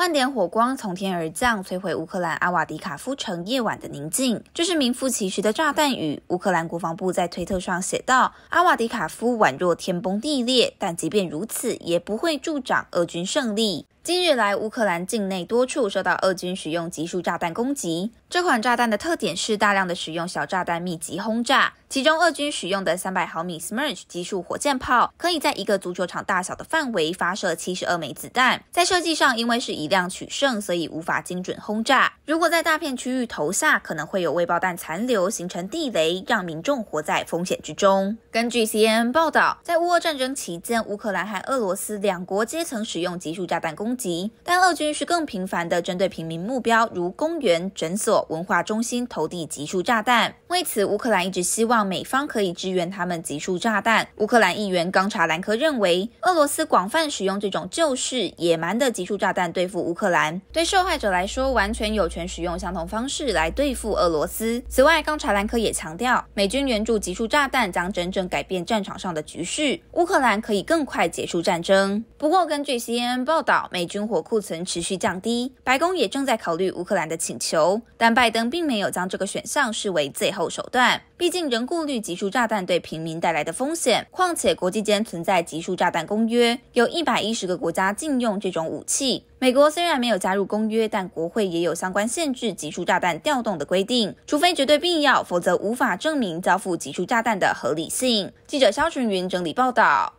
万点火光从天而降，摧毁乌克兰阿瓦迪卡夫城夜晚的宁静，这是名副其实的炸弹雨。乌克兰国防部在推特上写道：“阿瓦迪卡夫宛若天崩地裂，但即便如此，也不会助长俄军胜利。”近日来，乌克兰境内多处受到俄军使用集束炸弹攻击。这款炸弹的特点是大量的使用小炸弹密集轰炸。其中，俄军使用的三百毫米 s m e r c h 极速火箭炮，可以在一个足球场大小的范围发射七十二枚子弹。在设计上，因为是以量取胜，所以无法精准轰炸。如果在大片区域投下，可能会有未爆弹残留，形成地雷，让民众活在风险之中。根据 CNN 报道，在乌俄战争期间，乌克兰和俄罗斯两国阶层使用极速炸弹攻击，但俄军是更频繁的针对平民目标，如公园、诊所、文化中心投递极速炸弹。为此，乌克兰一直希望。美方可以支援他们集束炸弹。乌克兰议员冈察兰科认为，俄罗斯广泛使用这种旧式野蛮的集束炸弹对付乌克兰，对受害者来说完全有权使用相同方式来对付俄罗斯。此外，冈察兰科也强调，美军援助集束炸弹将真正改变战场上的局势，乌克兰可以更快结束战争。不过，根据 CNN 报道，美军火库存持续降低，白宫也正在考虑乌克兰的请求，但拜登并没有将这个选项视为最后手段。毕竟仍顾虑集束炸弹对平民带来的风险，况且国际间存在集束炸弹公约，有一百一十个国家禁用这种武器。美国虽然没有加入公约，但国会也有相关限制集束炸弹调动的规定，除非绝对必要，否则无法证明交付集束炸弹的合理性。记者肖群云整理报道。